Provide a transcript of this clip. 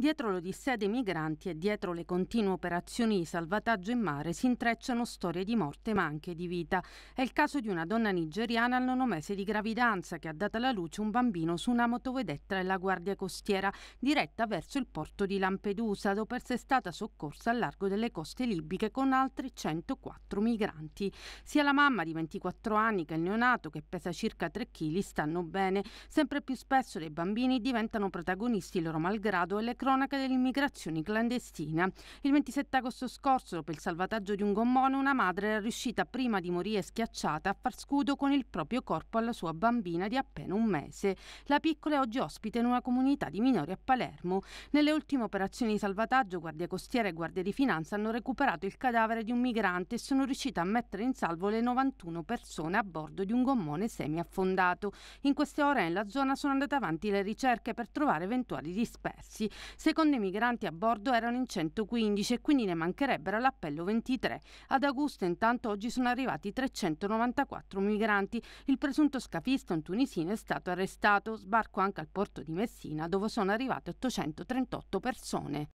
Dietro l'odissea dei migranti e dietro le continue operazioni di salvataggio in mare si intrecciano storie di morte ma anche di vita. È il caso di una donna nigeriana al nono mese di gravidanza che ha dato alla luce un bambino su una motovedetta della Guardia Costiera diretta verso il porto di Lampedusa dopo essere stata soccorsa al largo delle coste libiche con altri 104 migranti. Sia la mamma di 24 anni che il neonato che pesa circa 3 kg stanno bene. Sempre più spesso dei bambini diventano protagonisti loro malgrado e le croce cronaca dell'immigrazione clandestina. Il 27 agosto scorso, dopo il salvataggio di un gommone, una madre era riuscita prima di morire schiacciata a far scudo con il proprio corpo alla sua bambina di appena un mese. La piccola è oggi ospite in una comunità di minori a Palermo. Nelle ultime operazioni di salvataggio, Guardia Costiera e Guardia di Finanza hanno recuperato il cadavere di un migrante e sono riusciti a mettere in salvo le 91 persone a bordo di un gommone semiaffondato. In queste ore nella zona sono andate avanti le ricerche per trovare eventuali dispersi. Secondo i migranti a bordo erano in 115 e quindi ne mancherebbero all'appello 23. Ad Augusta intanto oggi sono arrivati 394 migranti. Il presunto scafista, un tunisino, è stato arrestato. Sbarco anche al porto di Messina dove sono arrivate 838 persone.